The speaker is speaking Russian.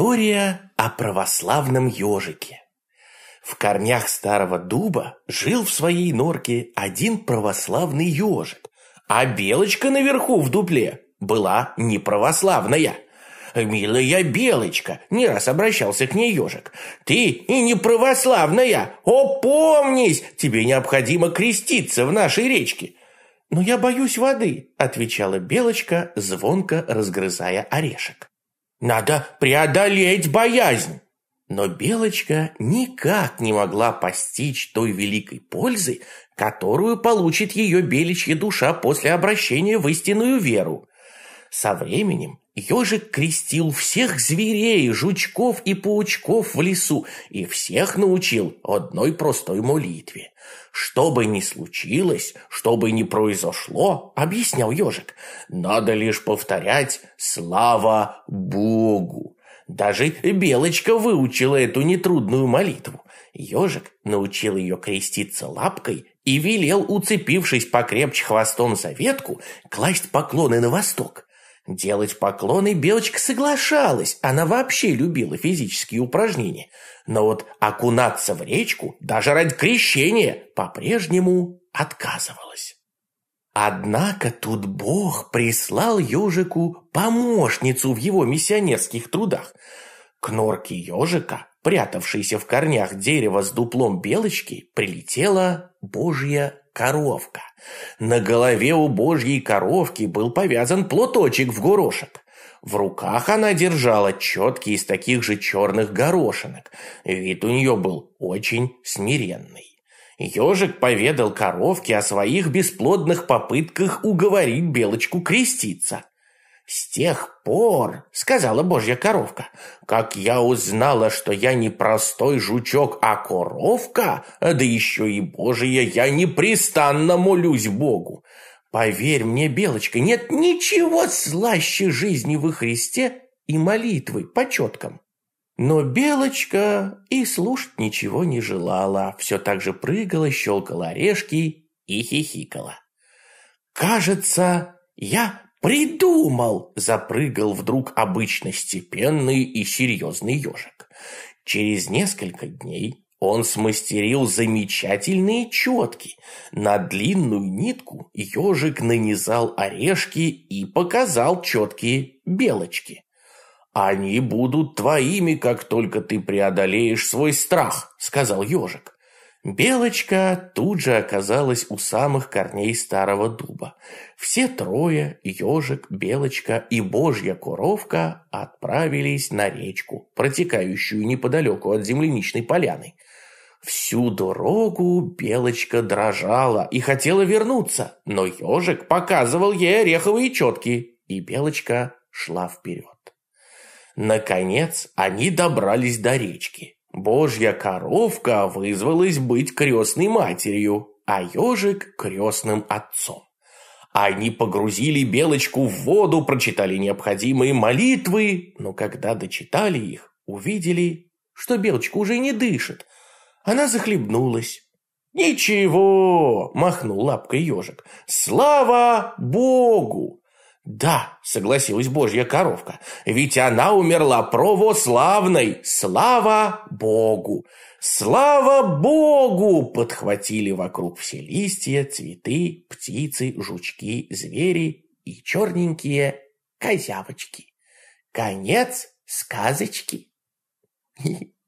История о православном ежике. В корнях старого дуба жил в своей норке один православный ежик, а белочка наверху в дупле была неправославная. «Милая белочка», — не раз обращался к ней ежик, — «ты и неправославная! Опомнись! Тебе необходимо креститься в нашей речке!» «Но я боюсь воды», — отвечала белочка, звонко разгрызая орешек. Надо преодолеть боязнь. Но Белочка никак не могла постичь той великой пользы, которую получит ее беличья душа после обращения в истинную веру. Со временем Ёжик крестил всех зверей, жучков и паучков в лесу и всех научил одной простой молитве. «Что бы ни случилось, что бы ни произошло, — объяснял ёжик, надо лишь повторять «Слава Богу!» Даже Белочка выучила эту нетрудную молитву. Ёжик научил ее креститься лапкой и велел, уцепившись покрепче хвостом за ветку, класть поклоны на восток. Делать поклоны Белочка соглашалась, она вообще любила физические упражнения. Но вот окунаться в речку, даже ради крещения, по-прежнему отказывалась. Однако тут Бог прислал ежику помощницу в его миссионерских трудах. К норке ежика, прятавшейся в корнях дерева с дуплом белочки, прилетела Божья коровка. На голове у божьей коровки был повязан платочек в горошек. В руках она держала четки из таких же черных горошинок. Вид у нее был очень смиренный. Ежик поведал коровке о своих бесплодных попытках уговорить Белочку креститься. «С тех пор, — сказала божья коровка, — как я узнала, что я не простой жучок, а коровка, да еще и божья, я непрестанно молюсь Богу. Поверь мне, Белочка, нет ничего слаще жизни во Христе и молитвы по четкам». Но Белочка и слушать ничего не желала, все так же прыгала, щелкала орешки и хихикала. «Кажется, я «Придумал!» – запрыгал вдруг обычно степенный и серьезный ежик. Через несколько дней он смастерил замечательные четки. На длинную нитку ежик нанизал орешки и показал четкие белочки. «Они будут твоими, как только ты преодолеешь свой страх», – сказал ежик. Белочка тут же оказалась у самых корней старого дуба. Все трое, ежик, белочка и божья коровка, отправились на речку, протекающую неподалеку от земляничной поляны. Всю дорогу белочка дрожала и хотела вернуться, но ежик показывал ей ореховые четки, и белочка шла вперед. Наконец они добрались до речки. Божья коровка вызвалась быть крестной матерью, а ежик – крестным отцом. Они погрузили Белочку в воду, прочитали необходимые молитвы, но когда дочитали их, увидели, что Белочка уже не дышит. Она захлебнулась. «Ничего!» – махнул лапкой ежик. «Слава Богу! «Да», — согласилась божья коровка, «ведь она умерла православной! Слава Богу!» «Слава Богу!» — подхватили вокруг все листья, цветы, птицы, жучки, звери и черненькие козявочки. Конец сказочки. Хе-хе.